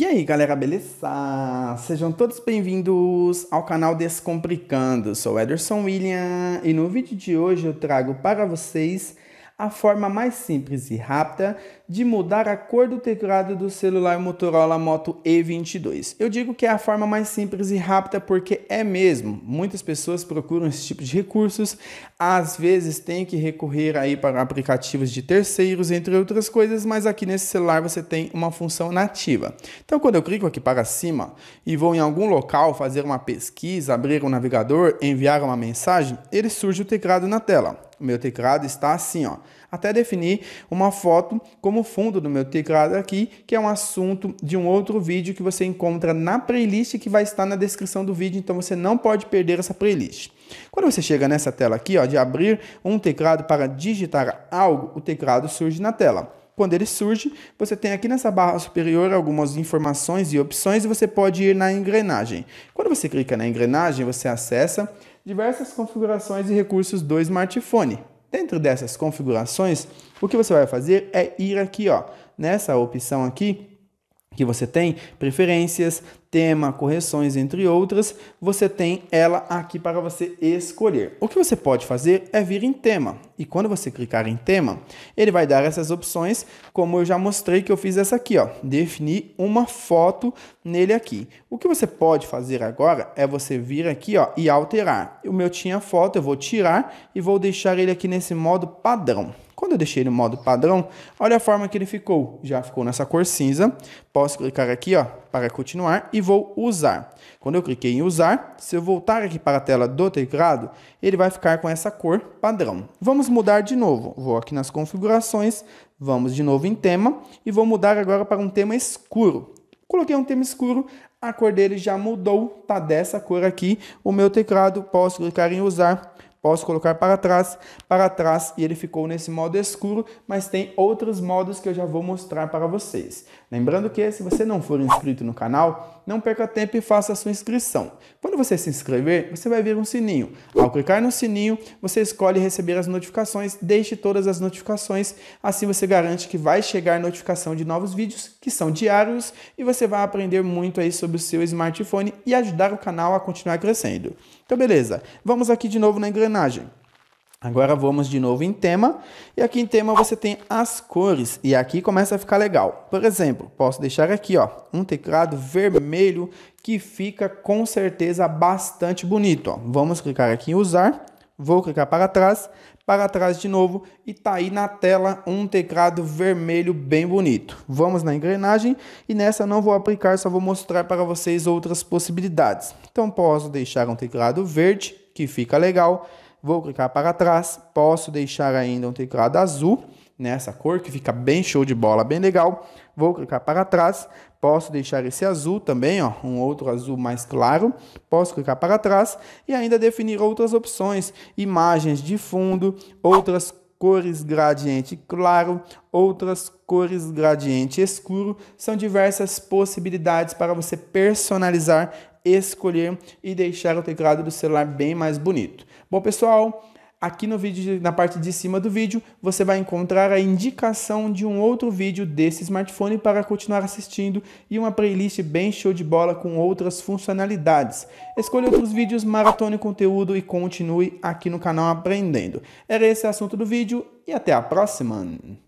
E aí, galera, beleza? Sejam todos bem-vindos ao canal Descomplicando. Sou Ederson William e no vídeo de hoje eu trago para vocês a forma mais simples e rápida de mudar a cor do teclado do celular Motorola Moto E22. Eu digo que é a forma mais simples e rápida porque é mesmo. Muitas pessoas procuram esse tipo de recursos, às vezes tem que recorrer aí para aplicativos de terceiros, entre outras coisas, mas aqui nesse celular você tem uma função nativa. Então quando eu clico aqui para cima e vou em algum local fazer uma pesquisa, abrir um navegador, enviar uma mensagem, ele surge o teclado na tela o meu teclado está assim, ó. Até definir uma foto como fundo do meu teclado aqui, que é um assunto de um outro vídeo que você encontra na playlist que vai estar na descrição do vídeo, então você não pode perder essa playlist. Quando você chega nessa tela aqui, ó, de abrir um teclado para digitar algo, o teclado surge na tela. Quando ele surge, você tem aqui nessa barra superior algumas informações e opções e você pode ir na engrenagem. Quando você clica na engrenagem, você acessa diversas configurações e recursos do smartphone. Dentro dessas configurações, o que você vai fazer é ir aqui, ó, nessa opção aqui que você tem, preferências, tema, correções, entre outras, você tem ela aqui para você escolher. O que você pode fazer é vir em tema. E quando você clicar em tema, ele vai dar essas opções, como eu já mostrei que eu fiz essa aqui, ó, definir uma foto nele aqui. O que você pode fazer agora é você vir aqui, ó, e alterar. O meu tinha foto, eu vou tirar e vou deixar ele aqui nesse modo padrão. Quando eu deixei no modo padrão, olha a forma que ele ficou. Já ficou nessa cor cinza. Posso clicar aqui ó, para continuar e vou usar. Quando eu cliquei em usar, se eu voltar aqui para a tela do teclado, ele vai ficar com essa cor padrão. Vamos mudar de novo. Vou aqui nas configurações, vamos de novo em tema e vou mudar agora para um tema escuro. Coloquei um tema escuro, a cor dele já mudou, tá dessa cor aqui. O meu teclado, posso clicar em usar, Posso colocar para trás, para trás e ele ficou nesse modo escuro, mas tem outros modos que eu já vou mostrar para vocês. Lembrando que se você não for inscrito no canal, não perca tempo e faça a sua inscrição. Quando você se inscrever, você vai ver um sininho. Ao clicar no sininho, você escolhe receber as notificações, deixe todas as notificações, assim você garante que vai chegar notificação de novos vídeos, que são diários, e você vai aprender muito aí sobre o seu smartphone e ajudar o canal a continuar crescendo. Então beleza, vamos aqui de novo na engrenagem. Agora vamos de novo em tema, e aqui em tema você tem as cores, e aqui começa a ficar legal. Por exemplo, posso deixar aqui ó, um teclado vermelho que fica com certeza bastante bonito. Ó. Vamos clicar aqui em usar, vou clicar para trás, para trás de novo, e tá aí na tela um teclado vermelho bem bonito. Vamos na engrenagem, e nessa não vou aplicar, só vou mostrar para vocês outras possibilidades. Então posso deixar um teclado verde, que fica legal, Vou clicar para trás, posso deixar ainda um teclado azul nessa né? cor que fica bem show de bola, bem legal. Vou clicar para trás, posso deixar esse azul também, ó, um outro azul mais claro. Posso clicar para trás e ainda definir outras opções, imagens de fundo, outras cores gradiente claro, outras cores gradiente escuro. São diversas possibilidades para você personalizar, escolher e deixar o teclado do celular bem mais bonito. Bom, pessoal, Aqui no vídeo, na parte de cima do vídeo, você vai encontrar a indicação de um outro vídeo desse smartphone para continuar assistindo e uma playlist bem show de bola com outras funcionalidades. Escolha outros vídeos, maratone conteúdo e continue aqui no canal aprendendo. Era esse o assunto do vídeo e até a próxima!